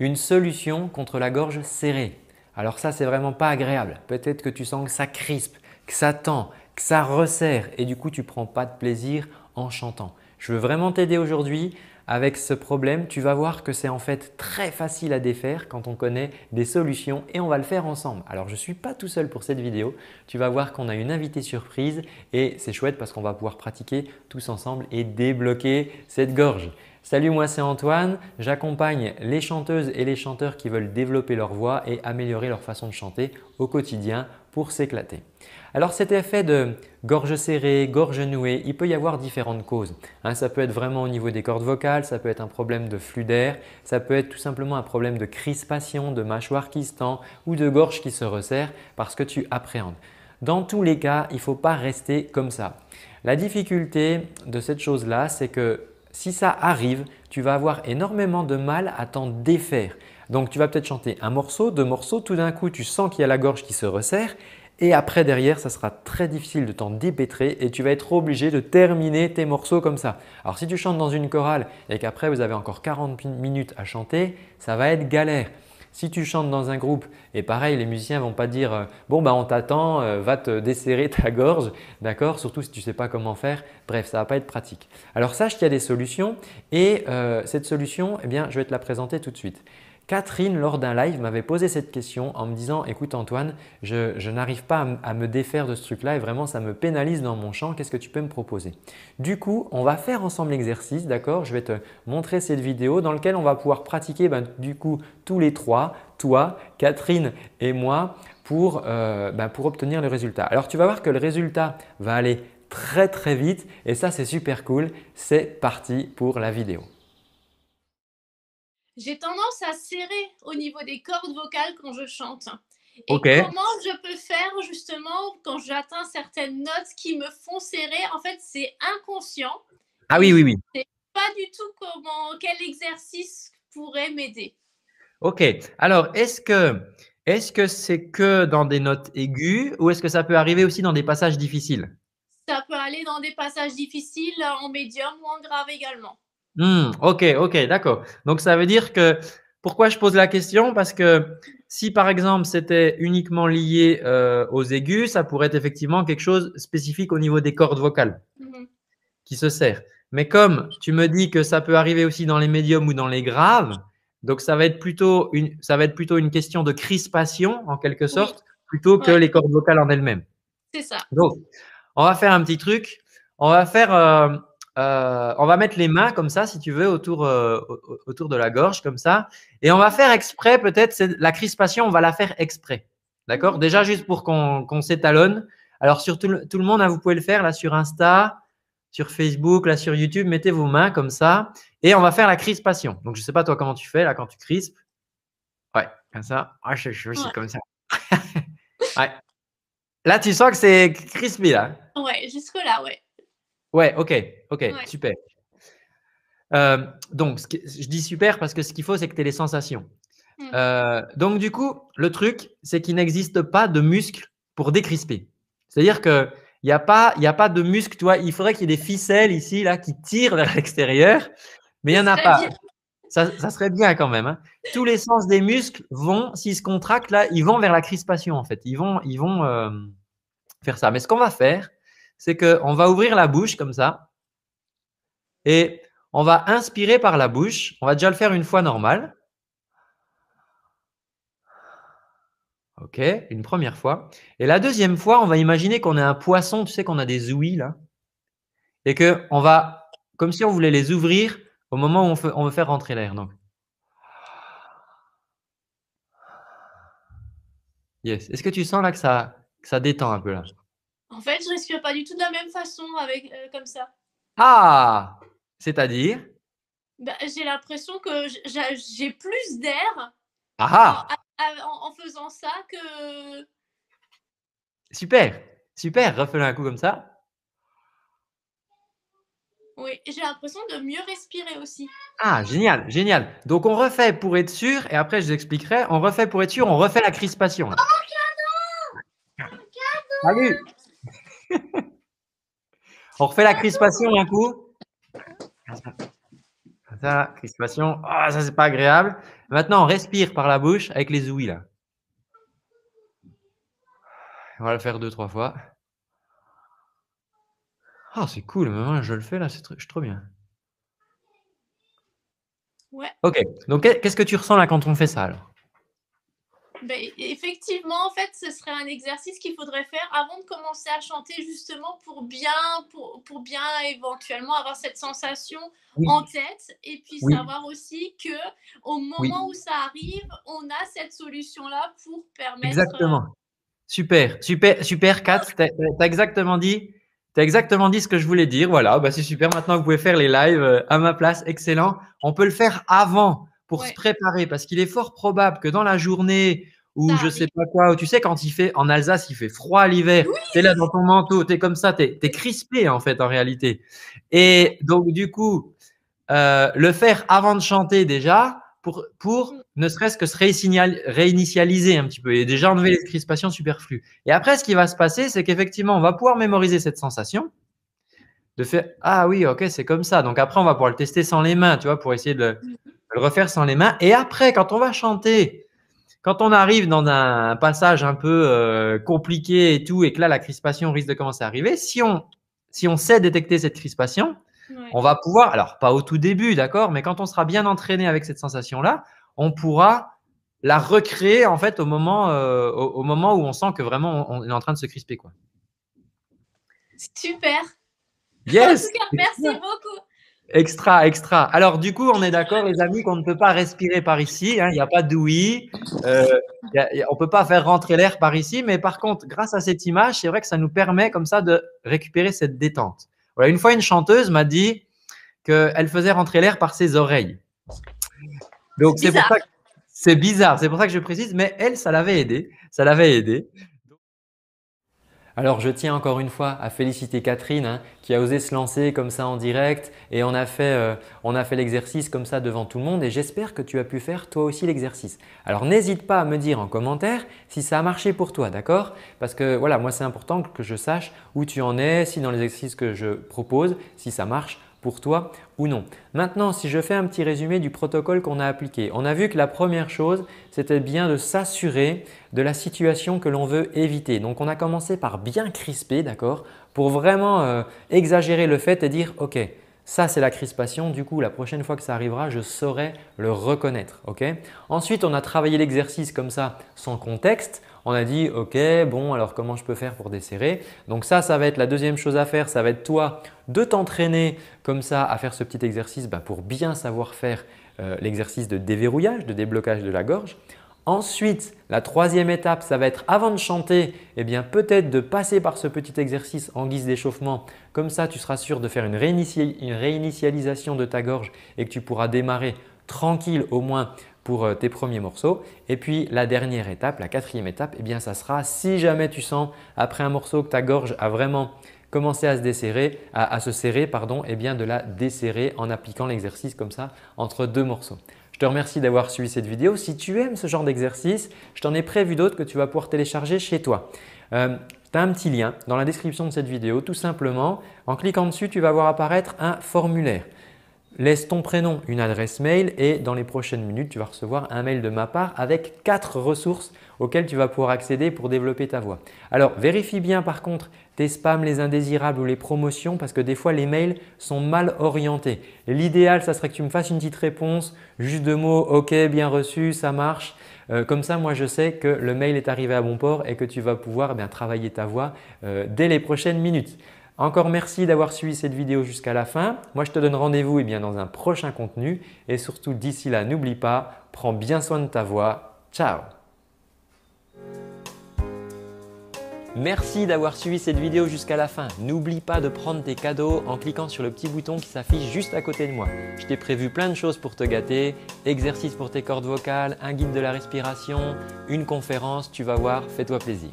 Une solution contre la gorge serrée. Alors ça, c'est vraiment pas agréable. Peut-être que tu sens que ça crispe, que ça tend, que ça resserre et du coup, tu ne prends pas de plaisir en chantant. Je veux vraiment t'aider aujourd'hui avec ce problème. Tu vas voir que c'est en fait très facile à défaire quand on connaît des solutions et on va le faire ensemble. Alors je ne suis pas tout seul pour cette vidéo. Tu vas voir qu'on a une invitée surprise et c'est chouette parce qu'on va pouvoir pratiquer tous ensemble et débloquer cette gorge. Salut, moi c'est Antoine. J'accompagne les chanteuses et les chanteurs qui veulent développer leur voix et améliorer leur façon de chanter au quotidien pour s'éclater. Alors cet effet de gorge serrée, gorge nouée, il peut y avoir différentes causes. Hein. ça peut être vraiment au niveau des cordes vocales, ça peut être un problème de flux d'air, ça peut être tout simplement un problème de crispation, de mâchoire qui se tend ou de gorge qui se resserre parce que tu appréhendes. Dans tous les cas, il ne faut pas rester comme ça. La difficulté de cette chose-là, c'est que si ça arrive, tu vas avoir énormément de mal à t'en défaire. Donc tu vas peut-être chanter un morceau, deux morceaux, tout d'un coup tu sens qu'il y a la gorge qui se resserre et après derrière ça sera très difficile de t'en dépêtrer et tu vas être obligé de terminer tes morceaux comme ça. Alors si tu chantes dans une chorale et qu'après vous avez encore 40 minutes à chanter, ça va être galère. Si tu chantes dans un groupe, et pareil, les musiciens vont pas dire euh, bon bah on t'attend, euh, va te desserrer ta gorge, d'accord Surtout si tu ne sais pas comment faire. Bref, ça va pas être pratique. Alors sache qu'il y a des solutions et euh, cette solution, eh bien, je vais te la présenter tout de suite. Catherine, lors d'un live, m'avait posé cette question en me disant Écoute Antoine, je, n'arrive pas à, me défaire de ce truc-là et vraiment ça me pénalise dans mon champ, qu'est-ce que tu peux me proposer Du coup, on va faire ensemble l'exercice, d'accord Je vais te montrer cette vidéo dans laquelle on va pouvoir pratiquer ben, du coup tous les trois, toi, Catherine et moi, pour, euh, ben, pour obtenir le résultat. Alors tu vas voir que le résultat va aller très très vite et ça c'est super cool. C'est parti pour la vidéo j'ai tendance à serrer au niveau des cordes vocales quand je chante. Et comment je peux faire justement quand j'atteins certaines notes qui me font serrer En fait, c'est inconscient. Ah oui, oui, oui. Je sais pas du tout comment, quel exercice pourrait m'aider. Ok. Alors, est-ce que est-ce que c'est que dans des notes aiguës ou est-ce que ça peut arriver aussi dans des passages difficiles Ça peut aller dans des passages difficiles en médium ou en grave également. Hmm, ok, ok, d'accord. Donc ça veut dire que pourquoi je pose la question Parce que si par exemple c'était uniquement lié euh, aux aigus, ça pourrait être effectivement quelque chose spécifique au niveau des cordes vocales mmh qui se serrent. Mais comme tu me dis que ça peut arriver aussi dans les médiums ou dans les graves, donc ça va être plutôt une, question de crispation en quelque sorte, plutôt que les cordes vocales en elles-mêmes. C'est ça. Donc on va faire un petit truc. On va faire euh, euh, on va mettre les mains comme ça, si tu veux, autour, euh, autour de la gorge, comme ça. Et on va faire exprès, peut-être, la crispation, on va la faire exprès. D'accord mmh. Déjà, juste pour qu'on s'étalonne. Alors, sur tout, le monde, hein, vous pouvez le faire là sur Insta, sur Facebook, là sur YouTube. Mettez vos mains comme ça. Et on va faire la crispation. Donc, je ne sais pas, toi, comment tu fais là quand tu crispes. Ouais, comme ça. Ah, je, suis comme ça. ouais. Là, tu sens que c'est crispé là. Ouais, jusque-là, ouais. Ouais, ok, ok, super. Euh, donc, je dis super parce que ce qu'il faut, c'est que tu aies les sensations. Mmh. Euh, donc, du coup, le truc, c'est qu'il n'existe pas de muscles pour décrisper. C'est-à-dire qu'il n'y a, pas, a pas de muscles. tu vois, il faudrait qu'il y ait des ficelles ici, là, qui tirent vers l'extérieur, mais il n'y en a pas. Ça, serait bien quand même. Hein. Tous les sens des muscles vont, s'ils se contractent, là, ils vont vers la crispation, en fait. Ils vont, ils vont euh, faire ça. Mais ce qu'on va faire, c'est qu'on va ouvrir la bouche comme ça et on va inspirer par la bouche. On va déjà le faire une fois normal. OK, une première fois. Et la deuxième fois, on va imaginer qu'on est un poisson, tu sais qu'on a des ouïes là, et qu'on va, comme si on voulait les ouvrir au moment où on, veut faire rentrer l'air. Donc. Yes. Est-ce que tu sens là que ça, que ça détend un peu là en fait, je respire pas du tout de la même façon avec euh, comme ça. Ah, c'est-à-dire bah, J'ai l'impression que j'ai plus d'air ah, ah en, faisant ça que. Super, super. Refais un coup comme ça. Oui, j'ai l'impression de mieux respirer aussi. Ah, génial, génial. Donc on refait pour être sûr, et après je vous expliquerai. On refait pour être sûr, on refait la crispation. Oh, cadeau Cadeau Salut on refait la crispation d'un coup. Ça, crispation. Ah, ça, c'est pas agréable. Maintenant, on respire par la bouche avec les ouïes, là. On va le faire deux, trois fois. Ah, c'est cool. je le fais, là, c'est suis trop bien. Ouais. Ok. Donc, qu'est-ce que tu ressens, là, quand on fait ça, alors ben, effectivement, en fait, ce serait un exercice qu'il faudrait faire avant de commencer à chanter, justement pour bien, pour, pour bien éventuellement avoir cette sensation en tête, et puis savoir aussi que au moment où ça arrive, on a cette solution là pour permettre. Exactement. Euh, super, super, super, Kat, Tu as exactement dit. T'as exactement dit ce que je voulais dire. Voilà, bah c'est super. Maintenant, vous pouvez faire les lives euh, à ma place. Excellent. On peut le faire avant pour se préparer parce qu'il est fort probable que dans la journée ou je sais pas quoi, ou tu sais, quand il fait en Alsace, il fait froid l'hiver, tu es là dans ton manteau, tu es comme ça, tu es, crispé en fait en réalité. Et donc, du coup, euh, le faire avant de chanter déjà, pour, pour mmh. ne serait-ce que se réinitialiser un petit peu et déjà enlever les crispations superflues. Et après, ce qui va se passer, c'est qu'effectivement, on va pouvoir mémoriser cette sensation de faire Ah oui, ok, c'est comme ça. Donc après, on va pouvoir le tester sans les mains, tu vois, pour essayer de mmh le refaire sans les mains. Et après, quand on va chanter, quand on arrive dans un passage un peu euh, compliqué et tout, et que là, la crispation risque de commencer à arriver, si on, si on sait détecter cette crispation, on va pouvoir, alors pas au tout début, d'accord, mais quand on sera bien entraîné avec cette sensation-là, on pourra la recréer en fait au moment, euh, au, moment où on sent que vraiment on, est en train de se crisper. Quoi. Super. Yes. merci beaucoup. Extra, extra. Alors du coup, on est d'accord, les amis, qu'on ne peut pas respirer par ici. Hein. Il n'y a pas d'ouïe. Euh, on ne peut pas faire rentrer l'air par ici. Mais par contre, grâce à cette image, c'est vrai que ça nous permet comme ça de récupérer cette détente. Voilà, une fois, une chanteuse m'a dit qu'elle faisait rentrer l'air par ses oreilles. Donc c'est c'est bizarre. C'est pour ça que je précise. Mais elle, ça l'avait aidé. Ça l'avait aidé. Alors je tiens encore une fois à féliciter Catherine hein, qui a osé se lancer comme ça en direct et on a fait, on euh, a fait l'exercice comme ça devant tout le monde et j'espère que tu as pu faire toi aussi l'exercice. Alors n'hésite pas à me dire en commentaire si ça a marché pour toi, d'accord Parce que voilà, moi c'est important que je sache où tu en es, si dans les exercices que je propose, si ça marche pour toi ou non. Maintenant, si je fais un petit résumé du protocole qu'on a appliqué, on a vu que la première chose, c'était bien de s'assurer de la situation que l'on veut éviter. Donc, on a commencé par bien crisper, d'accord, pour vraiment euh, exagérer le fait et dire « Ok, ça, c'est la crispation. Du coup, la prochaine fois que ça arrivera, je saurai le reconnaître. Ensuite, on a travaillé l'exercice comme ça, sans contexte. On a dit, OK, bon, alors comment je peux faire pour desserrer Donc ça, ça va être la deuxième chose à faire. Ça va être toi de t'entraîner comme ça à faire ce petit exercice bah, pour bien savoir faire euh, l'exercice de déverrouillage, de déblocage de la gorge. Ensuite, la troisième étape, ça va être avant de chanter, eh bien peut-être de passer par ce petit exercice en guise d'échauffement. Comme ça, tu seras sûr de faire une, réinitialisation de ta gorge et que tu pourras démarrer tranquille au moins pour euh, tes premiers morceaux. Et puis la dernière étape, la quatrième étape, eh bien ça sera si jamais tu sens après un morceau que ta gorge a vraiment commencé à se desserrer, à, se serrer, pardon, eh bien de la desserrer en appliquant l'exercice comme ça entre deux morceaux. Je te remercie d'avoir suivi cette vidéo. Si tu aimes ce genre d'exercice, je t'en ai prévu d'autres que tu vas pouvoir télécharger chez toi. Euh, tu as un petit lien dans la description de cette vidéo tout simplement. En cliquant dessus, tu vas voir apparaître un formulaire. Laisse ton prénom, une adresse mail et dans les prochaines minutes, tu vas recevoir un mail de ma part avec quatre ressources auxquelles tu vas pouvoir accéder pour développer ta voix. Alors vérifie bien par contre tes spams, les indésirables ou les promotions parce que des fois les mails sont mal orientés. L'idéal, ça serait que tu me fasses une petite réponse, juste deux mots, ok, bien reçu, ça marche. Euh, comme ça, moi je sais que le mail est arrivé à bon port et que tu vas pouvoir eh bien, travailler ta voix euh, dès les prochaines minutes. Encore merci d'avoir suivi cette vidéo jusqu'à la fin. Moi, je te donne rendez-vous eh bien, dans un prochain contenu et surtout d'ici là, n'oublie pas, prends bien soin de ta voix. Ciao Merci d'avoir suivi cette vidéo jusqu'à la fin. N'oublie pas de prendre tes cadeaux en cliquant sur le petit bouton qui s'affiche juste à côté de moi. Je t'ai prévu plein de choses pour te gâter, exercices pour tes cordes vocales, un guide de la respiration, une conférence, tu vas voir, fais-toi plaisir.